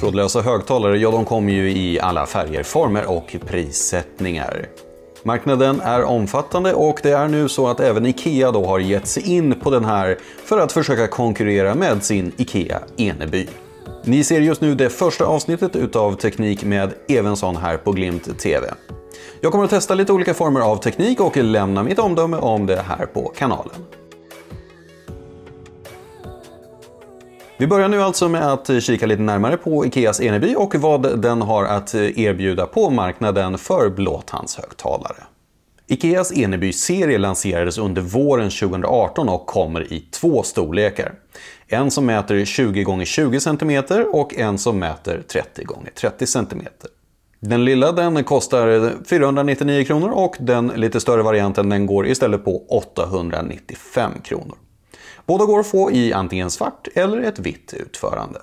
trådlösa högtalare, ja de kommer ju i alla färger, former och prissättningar. Marknaden är omfattande och det är nu så att även IKEA då har gett sig in på den här för att försöka konkurrera med sin IKEA Eneby. Ni ser just nu det första avsnittet utav Teknik med Evensson här på Glimt TV. Jag kommer att testa lite olika former av teknik och lämna mitt omdöme om det här på kanalen. Vi börjar nu alltså med att eh, kika lite närmare på Ikeas Eneby och vad den har att eh, erbjuda på marknaden för blåtandshögtalare. Ikeas Eneby-serie lanserades under våren 2018 och kommer i två storlekar. En som mäter 20 x 20 cm och en som mäter 30 x 30 cm. Den lilla den kostar 499 kronor och den lite större varianten den går istället på 895 kronor. Båda går att få i antingen svart eller ett vitt utförande.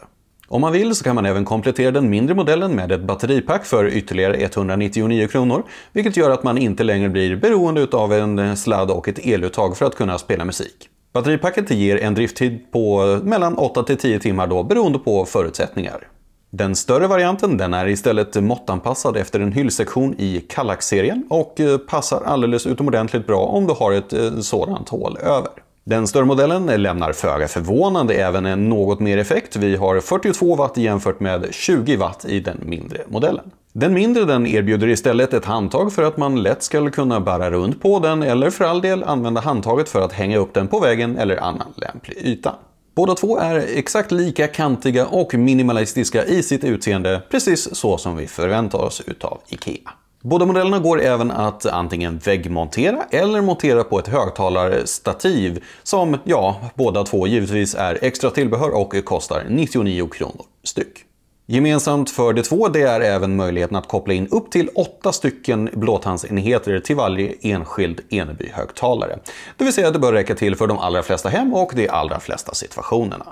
Om man vill så kan man även komplettera den mindre modellen med ett batteripack för ytterligare 199 kronor, vilket gör att man inte längre blir beroende av en sladd och ett eluttag för att kunna spela musik. Batteripacket ger en drifttid på mellan 8 till 10 timmar då, beroende på förutsättningar. Den större varianten den är istället måttanpassad efter en hyllsektion i Kallax-serien och passar alldeles utomordentligt bra om du har ett eh, sådant hål över. Den större modellen lämnar föga förvånande även en något mer effekt. Vi har 42 watt jämfört med 20 watt i den mindre modellen. Den mindre den erbjuder istället ett handtag för att man lätt ska kunna bära runt på den eller för all del använda handtaget för att hänga upp den på väggen eller annan lämplig yta. Båda två är exakt lika kantiga och minimalistiska i sitt utseende, precis så som vi förväntar oss utav IKEA. Båda modellerna går även att antingen väggmontera eller montera på ett högtalarstativ som, ja, båda två givetvis är extra tillbehör och kostar 99 kronor styck. Gemensamt för de två det är även möjligheten att koppla in upp till åtta stycken blåtandsenheter till varje enskild Eneby-högtalare. Det vill säga det bör räcka till för de allra flesta hem och de allra flesta situationerna.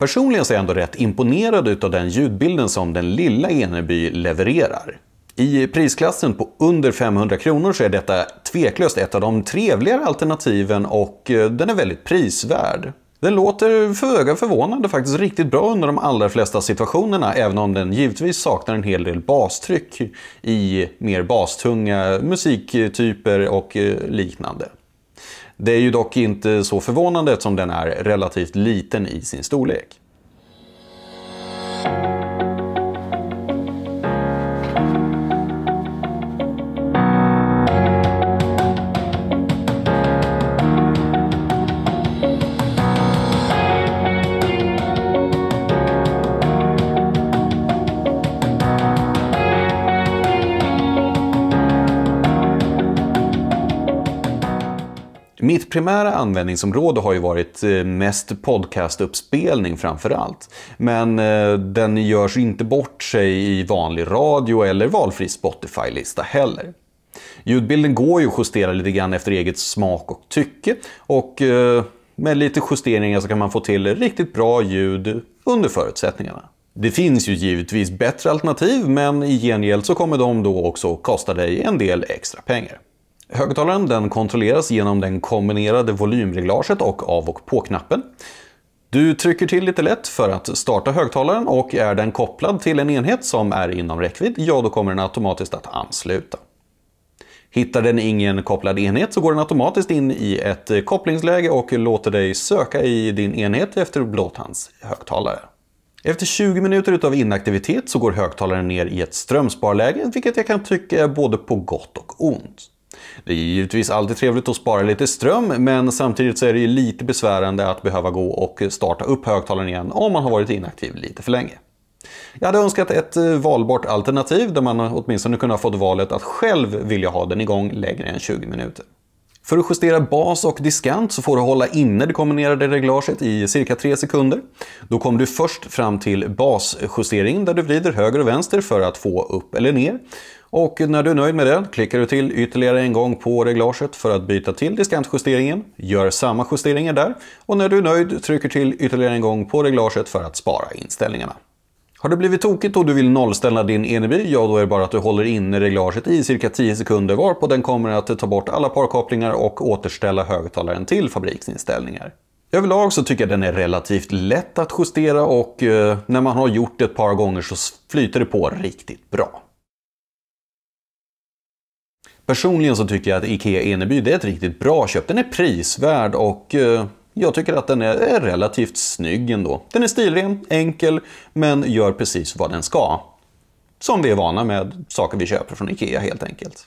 Personligen så är jag ändå rätt imponerad av den ljudbilden som den lilla Eneby levererar. I prisklassen på under 500 kronor så är detta tveklöst ett av de trevligare alternativen och eh, den är väldigt prisvärd. Den låter föga för förvånande faktiskt riktigt bra under de allra flesta situationerna även om den givetvis saknar en hel del bastryck i mer bastunga musiktyper och eh, liknande. Det är ju dock inte så förvånande eftersom den är relativt liten i sin storlek. Mitt primära användningsområde har ju varit eh, mest podcastuppspelning framför allt. Men eh, den görs inte bort sig i vanlig radio eller valfri Spotify-lista heller. Ljudbilden går ju att justera lite grann efter eget smak och tycke och eh, med lite justeringar så kan man få till riktigt bra ljud under förutsättningarna. Det finns ju givetvis bättre alternativ men i gengäld så kommer de då också kosta dig en del extra pengar. Högtalaren den kontrolleras genom den kombinerade volymreglaget och av och på-knappen. Du trycker till lite lätt för att starta högtalaren och är den kopplad till en enhet som är inom räckvidd, ja då kommer den automatiskt att ansluta. Hittar den ingen kopplad enhet så går den automatiskt in i ett kopplingsläge och låter dig söka i din enhet efter blåtands högtalare. Efter 20 minuter av inaktivitet så går högtalaren ner i ett strömsparläge, vilket jag kan tycka är både på gott och ont. Det är givetvis alltid trevligt att spara lite ström men samtidigt så är det ju lite besvärande att behöva gå och starta upp högtalaren igen om man har varit inaktiv lite för länge. Jag hade önskat ett eh, valbart alternativ där man åtminstone kunde ha fått valet att själv vilja ha den igång längre än 20 minuter. För att justera bas och diskant så får du hålla inne det kombinerade reglaget i cirka 3 sekunder. Då kommer du först fram till basjusteringen där du vrider höger och vänster för att få upp eller ner. Och när du är nöjd med det klickar du till ytterligare en gång på reglaget för att byta till diskantjusteringen. Gör samma justeringar där. Och när du är nöjd trycker till ytterligare en gång på reglaget för att spara inställningarna. Har det blivit tokigt och du vill nollställa din Eneby, ja då är det bara att du håller inne reglaget i cirka 10 sekunder varpå den kommer att ta bort alla parkopplingar och återställa högtalaren till fabriksinställningar. Överlag så tycker jag den är relativt lätt att justera och eh, när man har gjort det ett par gånger så flyter det på riktigt bra. Personligen så tycker jag att IKEA Eneby är ett riktigt bra köp. Den är prisvärd och eh, jag tycker att den är relativt snygg ändå. Den är stilren, enkel, men gör precis vad den ska. Som vi är vana med saker vi köper från IKEA helt enkelt.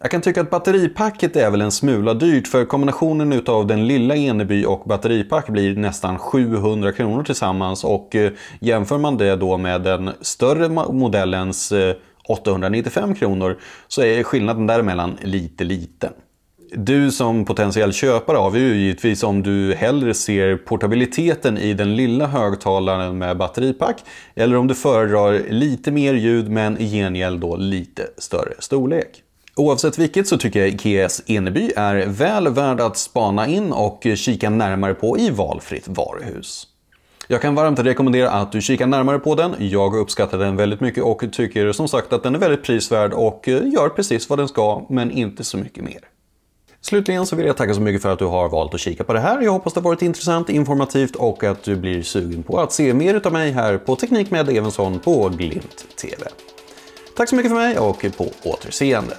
Jag kan tycka att batteripacket är väl en smula dyrt för kombinationen utav den lilla Eneby och batteripack blir nästan 700 kronor tillsammans och eh, jämför man det då med den större modellens eh, 895 kronor så är skillnaden däremellan lite liten. Du som potentiell köpare avgör ju givetvis om du hellre ser portabiliteten i den lilla högtalaren med batteripack eller om du föredrar lite mer ljud men i gengäld då lite större storlek. Oavsett vilket så tycker jag Ikeas Eneby är väl värd att spana in och kika närmare på i valfritt varuhus. Jag kan varmt rekommendera att du kikar närmare på den. Jag uppskattar den väldigt mycket och tycker som sagt att den är väldigt prisvärd och eh, gör precis vad den ska, men inte så mycket mer. Slutligen så vill jag tacka så mycket för att du har valt att kika på det här. Jag hoppas det varit intressant, informativt och att du blir sugen på att se mer av mig här på Teknik med Evensson på Glimt TV. Tack så mycket för mig och på återseende.